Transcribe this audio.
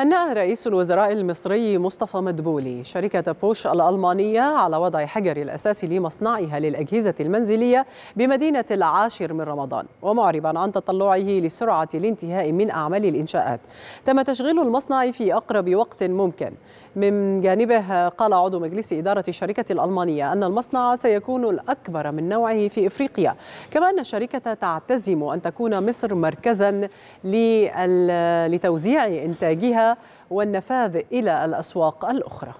هنأ رئيس الوزراء المصري مصطفى مدبولي شركة بوش الألمانية على وضع حجر الأساس لمصنعها للأجهزة المنزلية بمدينة العاشر من رمضان ومعربا عن تطلعه لسرعة الانتهاء من أعمال الإنشاءات تم تشغيل المصنع في أقرب وقت ممكن من جانبه قال عضو مجلس إدارة الشركة الألمانية أن المصنع سيكون الأكبر من نوعه في إفريقيا كما أن الشركة تعتزم أن تكون مصر مركزا لتوزيع إنتاجها والنفاذ إلى الأسواق الأخرى